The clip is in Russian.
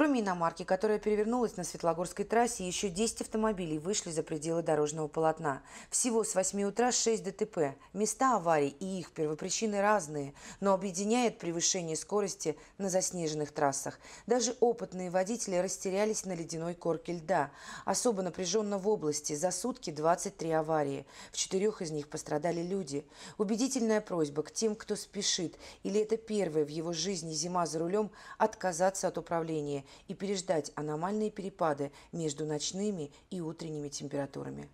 Кроме иномарки, которая перевернулась на Светлогорской трассе, еще 10 автомобилей вышли за пределы дорожного полотна. Всего с 8 утра 6 ДТП. Места аварий и их первопричины разные, но объединяет превышение скорости на заснеженных трассах. Даже опытные водители растерялись на ледяной корке льда. Особо напряженно в области. За сутки 23 аварии. В четырех из них пострадали люди. Убедительная просьба к тем, кто спешит, или это первая в его жизни зима за рулем, отказаться от управления и переждать аномальные перепады между ночными и утренними температурами.